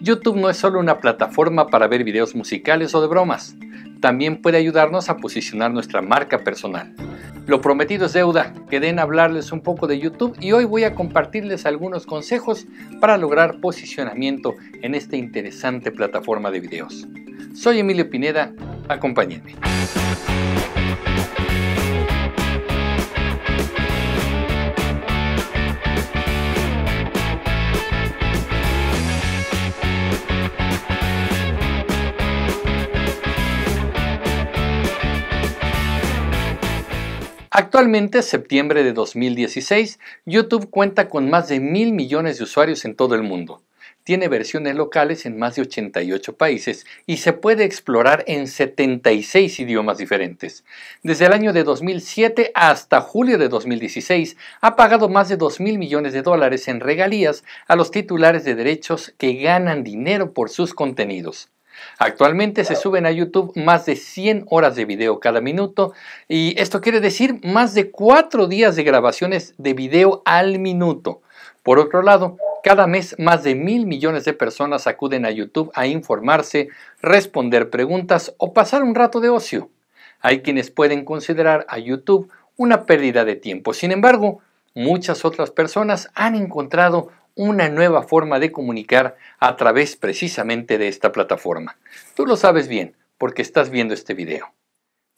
YouTube no es solo una plataforma para ver videos musicales o de bromas, también puede ayudarnos a posicionar nuestra marca personal. Lo prometido es deuda, quedé a hablarles un poco de YouTube y hoy voy a compartirles algunos consejos para lograr posicionamiento en esta interesante plataforma de videos. Soy Emilio Pineda, acompáñenme. Actualmente, septiembre de 2016, YouTube cuenta con más de mil millones de usuarios en todo el mundo. Tiene versiones locales en más de 88 países y se puede explorar en 76 idiomas diferentes. Desde el año de 2007 hasta julio de 2016 ha pagado más de 2 mil millones de dólares en regalías a los titulares de derechos que ganan dinero por sus contenidos. Actualmente se suben a YouTube más de 100 horas de video cada minuto y esto quiere decir más de 4 días de grabaciones de video al minuto. Por otro lado, cada mes más de mil millones de personas acuden a YouTube a informarse, responder preguntas o pasar un rato de ocio. Hay quienes pueden considerar a YouTube una pérdida de tiempo. Sin embargo, muchas otras personas han encontrado una nueva forma de comunicar a través precisamente de esta plataforma. Tú lo sabes bien porque estás viendo este video.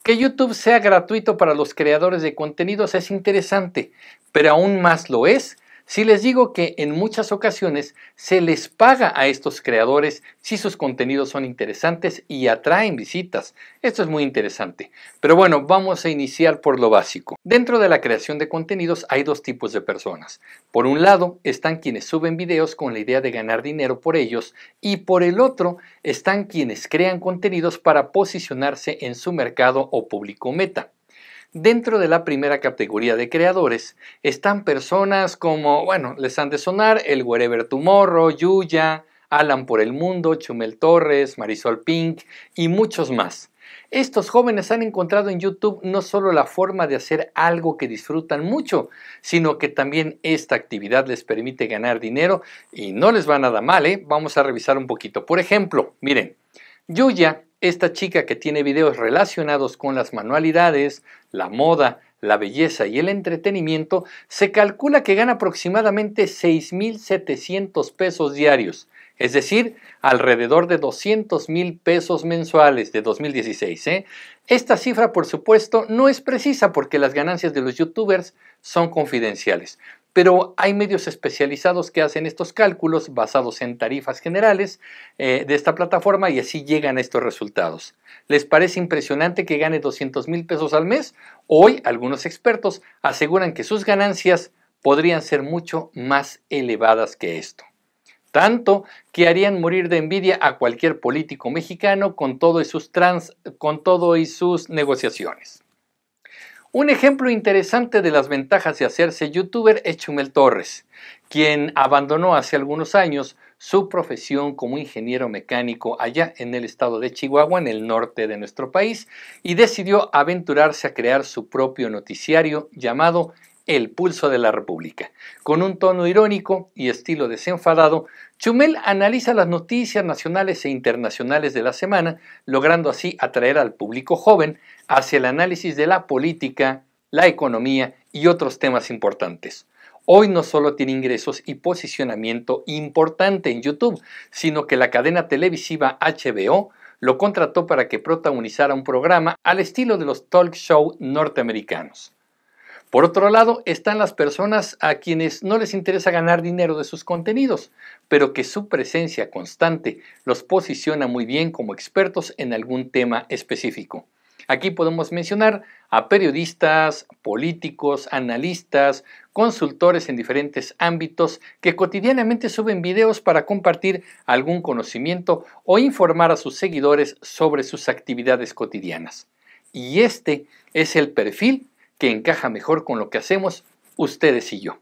Que YouTube sea gratuito para los creadores de contenidos es interesante, pero aún más lo es si les digo que en muchas ocasiones se les paga a estos creadores si sus contenidos son interesantes y atraen visitas, esto es muy interesante. Pero bueno, vamos a iniciar por lo básico. Dentro de la creación de contenidos hay dos tipos de personas. Por un lado están quienes suben videos con la idea de ganar dinero por ellos y por el otro están quienes crean contenidos para posicionarse en su mercado o público meta. Dentro de la primera categoría de creadores están personas como, bueno, les han de sonar el Wherever Tomorrow, Yuya, Alan por el Mundo, Chumel Torres, Marisol Pink y muchos más. Estos jóvenes han encontrado en YouTube no solo la forma de hacer algo que disfrutan mucho, sino que también esta actividad les permite ganar dinero y no les va nada mal, ¿eh? Vamos a revisar un poquito. Por ejemplo, miren, Yuya esta chica que tiene videos relacionados con las manualidades, la moda, la belleza y el entretenimiento, se calcula que gana aproximadamente 6.700 pesos diarios, es decir, alrededor de $200,000 pesos mensuales de 2016. ¿eh? Esta cifra, por supuesto, no es precisa porque las ganancias de los youtubers son confidenciales pero hay medios especializados que hacen estos cálculos basados en tarifas generales eh, de esta plataforma y así llegan a estos resultados. ¿Les parece impresionante que gane 200 mil pesos al mes? Hoy algunos expertos aseguran que sus ganancias podrían ser mucho más elevadas que esto. Tanto que harían morir de envidia a cualquier político mexicano con todo y sus, trans, con todo y sus negociaciones. Un ejemplo interesante de las ventajas de hacerse youtuber es Chumel Torres, quien abandonó hace algunos años su profesión como ingeniero mecánico allá en el estado de Chihuahua, en el norte de nuestro país, y decidió aventurarse a crear su propio noticiario llamado el pulso de la República. Con un tono irónico y estilo desenfadado, Chumel analiza las noticias nacionales e internacionales de la semana, logrando así atraer al público joven hacia el análisis de la política, la economía y otros temas importantes. Hoy no solo tiene ingresos y posicionamiento importante en YouTube, sino que la cadena televisiva HBO lo contrató para que protagonizara un programa al estilo de los talk show norteamericanos. Por otro lado, están las personas a quienes no les interesa ganar dinero de sus contenidos, pero que su presencia constante los posiciona muy bien como expertos en algún tema específico. Aquí podemos mencionar a periodistas, políticos, analistas, consultores en diferentes ámbitos que cotidianamente suben videos para compartir algún conocimiento o informar a sus seguidores sobre sus actividades cotidianas. Y este es el perfil encaja mejor con lo que hacemos ustedes y yo.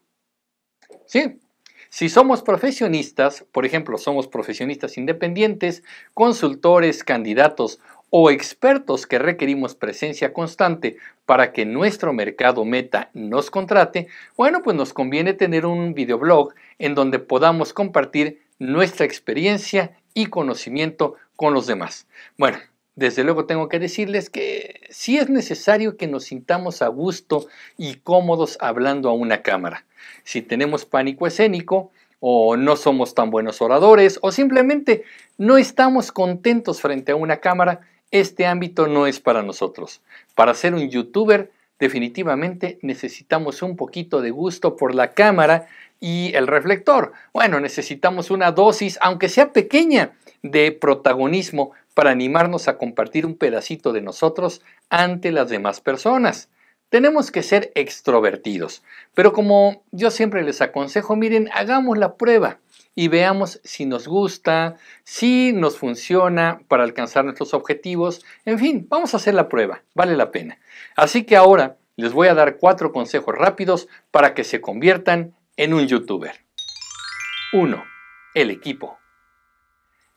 Si somos profesionistas, por ejemplo, somos profesionistas independientes, consultores, candidatos o expertos que requerimos presencia constante para que nuestro mercado meta nos contrate, bueno, pues nos conviene tener un videoblog en donde podamos compartir nuestra experiencia y conocimiento con los demás. Bueno, desde luego tengo que decirles que sí es necesario que nos sintamos a gusto y cómodos hablando a una cámara. Si tenemos pánico escénico, o no somos tan buenos oradores, o simplemente no estamos contentos frente a una cámara, este ámbito no es para nosotros. Para ser un youtuber, definitivamente necesitamos un poquito de gusto por la cámara y el reflector. Bueno, necesitamos una dosis, aunque sea pequeña, de protagonismo para animarnos a compartir un pedacito de nosotros ante las demás personas. Tenemos que ser extrovertidos, pero como yo siempre les aconsejo, miren, hagamos la prueba y veamos si nos gusta, si nos funciona para alcanzar nuestros objetivos. En fin, vamos a hacer la prueba, vale la pena. Así que ahora les voy a dar cuatro consejos rápidos para que se conviertan en un youtuber. 1. El equipo.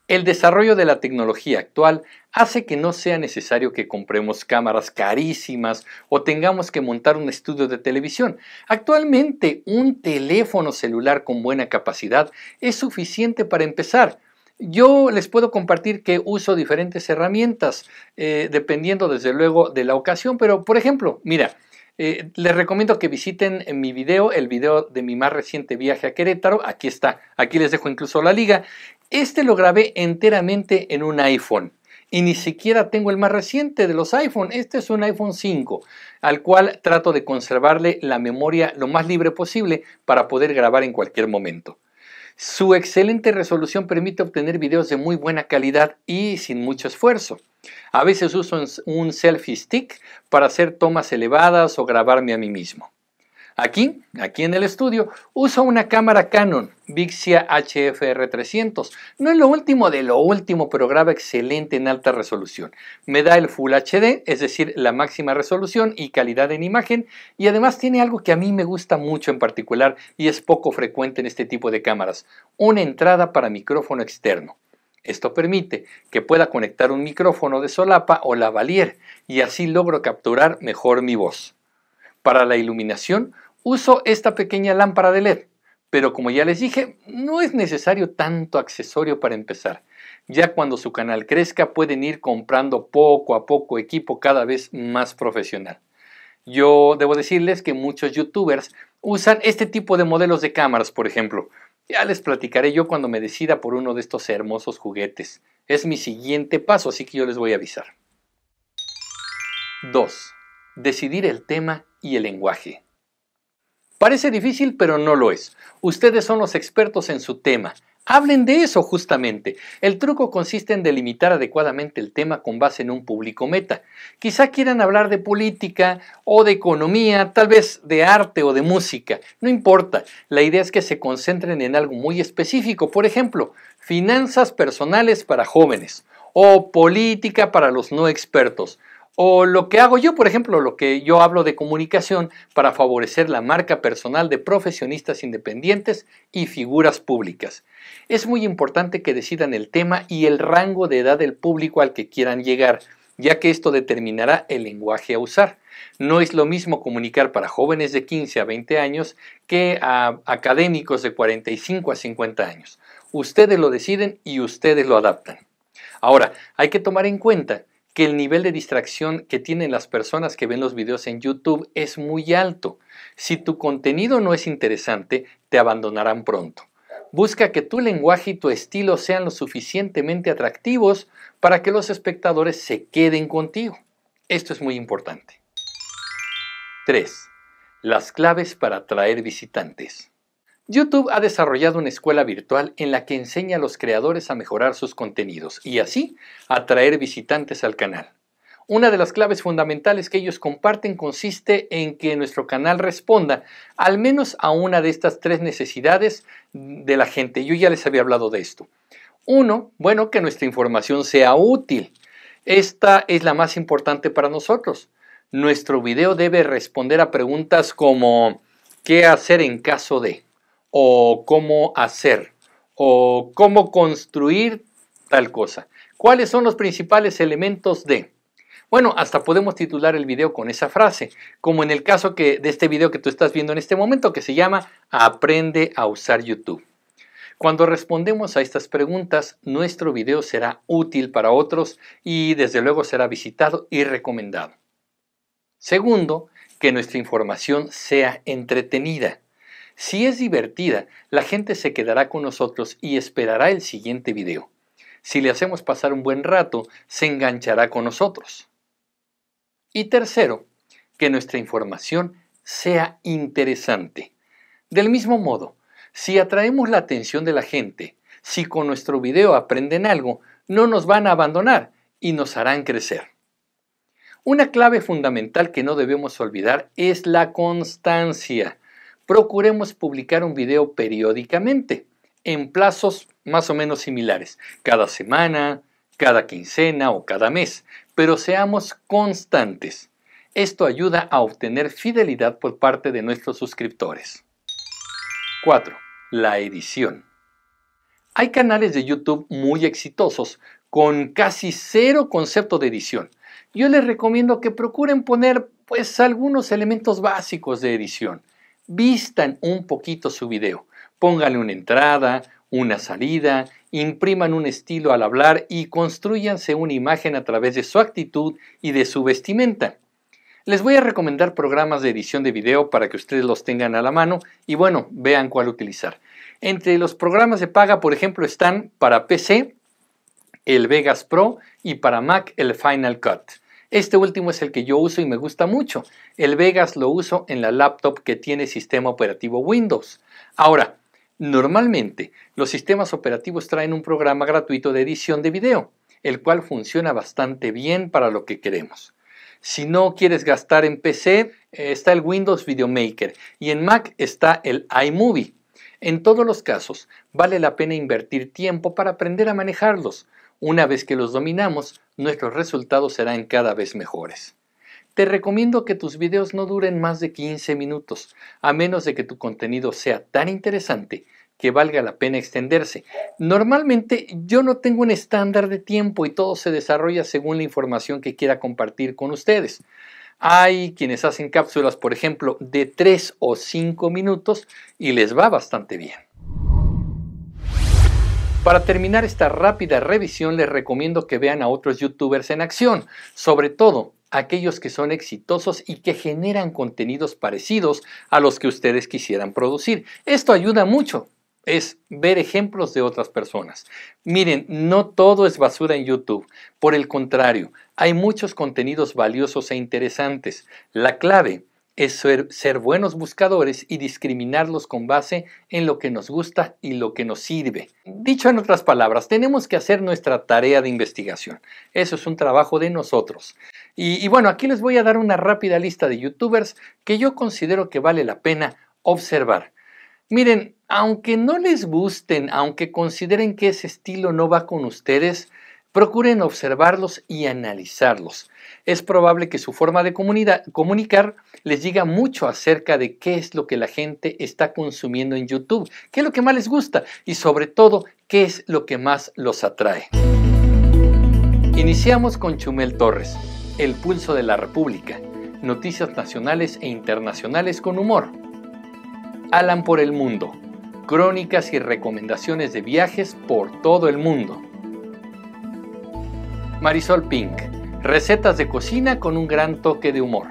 El desarrollo de la tecnología actual hace que no sea necesario que compremos cámaras carísimas o tengamos que montar un estudio de televisión. Actualmente un teléfono celular con buena capacidad es suficiente para empezar. Yo les puedo compartir que uso diferentes herramientas, eh, dependiendo desde luego de la ocasión, pero por ejemplo, mira, eh, les recomiendo que visiten mi video, el video de mi más reciente viaje a Querétaro. Aquí está, aquí les dejo incluso la liga. Este lo grabé enteramente en un iPhone y ni siquiera tengo el más reciente de los iPhone. Este es un iPhone 5, al cual trato de conservarle la memoria lo más libre posible para poder grabar en cualquier momento. Su excelente resolución permite obtener videos de muy buena calidad y sin mucho esfuerzo. A veces uso un selfie stick para hacer tomas elevadas o grabarme a mí mismo. Aquí, aquí en el estudio, uso una cámara Canon Vixia HFR300. No es lo último de lo último, pero graba excelente en alta resolución. Me da el Full HD, es decir, la máxima resolución y calidad en imagen, y además tiene algo que a mí me gusta mucho en particular y es poco frecuente en este tipo de cámaras, una entrada para micrófono externo. Esto permite que pueda conectar un micrófono de solapa o lavalier y así logro capturar mejor mi voz. Para la iluminación Uso esta pequeña lámpara de LED, pero como ya les dije, no es necesario tanto accesorio para empezar. Ya cuando su canal crezca pueden ir comprando poco a poco equipo cada vez más profesional. Yo debo decirles que muchos youtubers usan este tipo de modelos de cámaras, por ejemplo. Ya les platicaré yo cuando me decida por uno de estos hermosos juguetes. Es mi siguiente paso, así que yo les voy a avisar. 2. Decidir el tema y el lenguaje. Parece difícil, pero no lo es. Ustedes son los expertos en su tema. Hablen de eso justamente. El truco consiste en delimitar adecuadamente el tema con base en un público meta. Quizá quieran hablar de política o de economía, tal vez de arte o de música. No importa. La idea es que se concentren en algo muy específico. Por ejemplo, finanzas personales para jóvenes o política para los no expertos. O lo que hago yo, por ejemplo, lo que yo hablo de comunicación para favorecer la marca personal de profesionistas independientes y figuras públicas. Es muy importante que decidan el tema y el rango de edad del público al que quieran llegar, ya que esto determinará el lenguaje a usar. No es lo mismo comunicar para jóvenes de 15 a 20 años que a académicos de 45 a 50 años. Ustedes lo deciden y ustedes lo adaptan. Ahora, hay que tomar en cuenta que el nivel de distracción que tienen las personas que ven los videos en YouTube es muy alto. Si tu contenido no es interesante, te abandonarán pronto. Busca que tu lenguaje y tu estilo sean lo suficientemente atractivos para que los espectadores se queden contigo. Esto es muy importante. 3. Las claves para atraer visitantes. YouTube ha desarrollado una escuela virtual en la que enseña a los creadores a mejorar sus contenidos y así atraer visitantes al canal. Una de las claves fundamentales que ellos comparten consiste en que nuestro canal responda al menos a una de estas tres necesidades de la gente. Yo ya les había hablado de esto. Uno, bueno, que nuestra información sea útil. Esta es la más importante para nosotros. Nuestro video debe responder a preguntas como ¿qué hacer en caso de? o cómo hacer o cómo construir tal cosa. ¿Cuáles son los principales elementos de? Bueno, hasta podemos titular el video con esa frase, como en el caso que, de este video que tú estás viendo en este momento que se llama Aprende a usar YouTube. Cuando respondemos a estas preguntas, nuestro video será útil para otros y desde luego será visitado y recomendado. Segundo, que nuestra información sea entretenida. Si es divertida, la gente se quedará con nosotros y esperará el siguiente video. Si le hacemos pasar un buen rato, se enganchará con nosotros. Y tercero, que nuestra información sea interesante. Del mismo modo, si atraemos la atención de la gente, si con nuestro video aprenden algo, no nos van a abandonar y nos harán crecer. Una clave fundamental que no debemos olvidar es la constancia procuremos publicar un video periódicamente, en plazos más o menos similares, cada semana, cada quincena o cada mes, pero seamos constantes. Esto ayuda a obtener fidelidad por parte de nuestros suscriptores. 4. La edición. Hay canales de YouTube muy exitosos con casi cero concepto de edición. Yo les recomiendo que procuren poner pues algunos elementos básicos de edición vistan un poquito su video. Pónganle una entrada, una salida, impriman un estilo al hablar y construyanse una imagen a través de su actitud y de su vestimenta. Les voy a recomendar programas de edición de video para que ustedes los tengan a la mano y bueno, vean cuál utilizar. Entre los programas de paga, por ejemplo, están para PC el Vegas Pro y para Mac el Final Cut. Este último es el que yo uso y me gusta mucho. El Vegas lo uso en la laptop que tiene sistema operativo Windows. Ahora, normalmente los sistemas operativos traen un programa gratuito de edición de video, el cual funciona bastante bien para lo que queremos. Si no quieres gastar en PC, está el Windows Video Maker y en Mac está el iMovie. En todos los casos, vale la pena invertir tiempo para aprender a manejarlos, una vez que los dominamos, nuestros resultados serán cada vez mejores. Te recomiendo que tus videos no duren más de 15 minutos, a menos de que tu contenido sea tan interesante que valga la pena extenderse. Normalmente yo no tengo un estándar de tiempo y todo se desarrolla según la información que quiera compartir con ustedes. Hay quienes hacen cápsulas, por ejemplo, de 3 o 5 minutos y les va bastante bien. Para terminar esta rápida revisión les recomiendo que vean a otros youtubers en acción, sobre todo aquellos que son exitosos y que generan contenidos parecidos a los que ustedes quisieran producir. Esto ayuda mucho, es ver ejemplos de otras personas. Miren, no todo es basura en YouTube, por el contrario, hay muchos contenidos valiosos e interesantes. La clave es ser, buenos buscadores y discriminarlos con base en lo que nos gusta y lo que nos sirve. Dicho en otras palabras, tenemos que hacer nuestra tarea de investigación. Eso es un trabajo de nosotros. y bueno, aquí les voy a dar una rápida lista de youtubers que yo considero que vale la pena observar. Miren, aunque no les gusten, aunque consideren que ese estilo no va con ustedes, Procuren observarlos y analizarlos. Es probable que su forma de comunicar les diga mucho acerca de qué es lo que la gente está consumiendo en YouTube, qué es lo que más les gusta y sobre todo qué es lo que más los atrae. Iniciamos con Chumel Torres, El Pulso de la República, noticias nacionales e internacionales con humor. Alan por el Mundo, crónicas y recomendaciones de viajes por todo el mundo. Marisol Pink. Recetas de cocina con un gran toque de humor.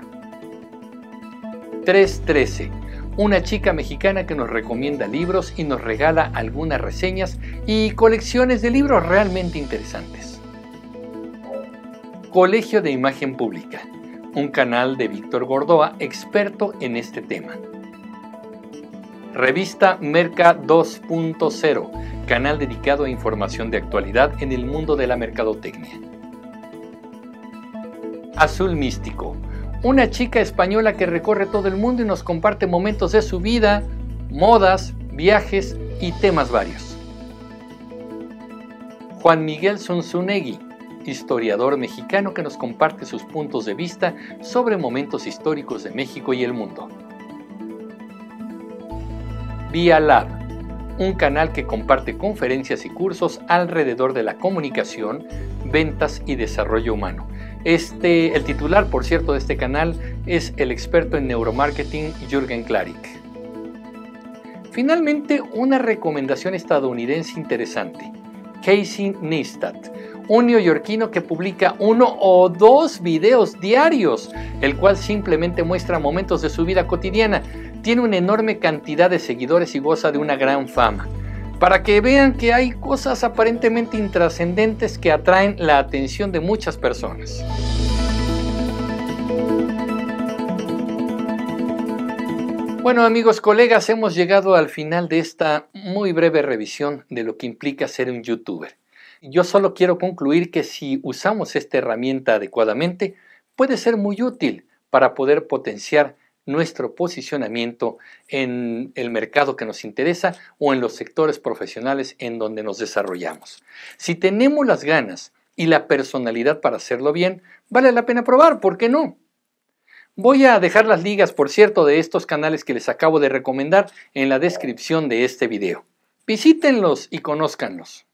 313. Una chica mexicana que nos recomienda libros y nos regala algunas reseñas y colecciones de libros realmente interesantes. Colegio de Imagen Pública. Un canal de Víctor Gordoa, experto en este tema. Revista Merca 2.0, canal dedicado a información de actualidad en el mundo de la mercadotecnia. Azul Místico, una chica española que recorre todo el mundo y nos comparte momentos de su vida, modas, viajes y temas varios. Juan Miguel Sonsunegui, historiador mexicano que nos comparte sus puntos de vista sobre momentos históricos de México y el mundo. Vía Lab, un canal que comparte conferencias y cursos alrededor de la comunicación, ventas y desarrollo humano este, el titular, por cierto, de este canal es el experto en neuromarketing Jürgen Klarik. Finalmente, una recomendación estadounidense interesante. Casey Neistat, un neoyorquino que publica uno o dos videos diarios, el cual simplemente muestra momentos de su vida cotidiana. Tiene una enorme cantidad de seguidores y goza de una gran fama para que vean que hay cosas aparentemente intrascendentes que atraen la atención de muchas personas. Bueno amigos, colegas, hemos llegado al final de esta muy breve revisión de lo que implica ser un youtuber. Yo solo quiero concluir que si usamos esta herramienta adecuadamente, puede ser muy útil para poder potenciar nuestro posicionamiento en el mercado que nos interesa o en los sectores profesionales en donde nos desarrollamos. Si tenemos las ganas y la personalidad para hacerlo bien, vale la pena probar, ¿por qué no? Voy a dejar las ligas, por cierto, de estos canales que les acabo de recomendar en la descripción de este video. Visítenlos y conózcanlos.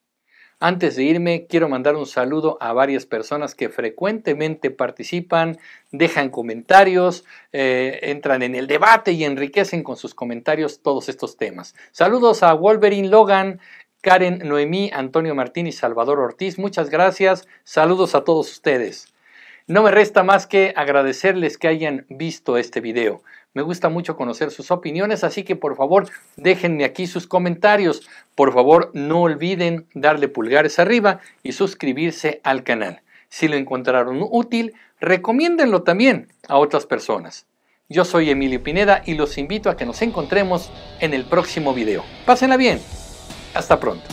Antes de irme, quiero mandar un saludo a varias personas que frecuentemente participan, dejan comentarios, eh, entran en el debate y enriquecen con sus comentarios todos estos temas. Saludos a Wolverine Logan, Karen Noemí, Antonio Martín y Salvador Ortiz. Muchas gracias. Saludos a todos ustedes. No me resta más que agradecerles que hayan visto este video. Me gusta mucho conocer sus opiniones, así que por favor déjenme aquí sus comentarios. Por favor no olviden darle pulgares arriba y suscribirse al canal. Si lo encontraron útil, recomiéndenlo también a otras personas. Yo soy Emilio Pineda y los invito a que nos encontremos en el próximo video. Pásenla bien. Hasta pronto.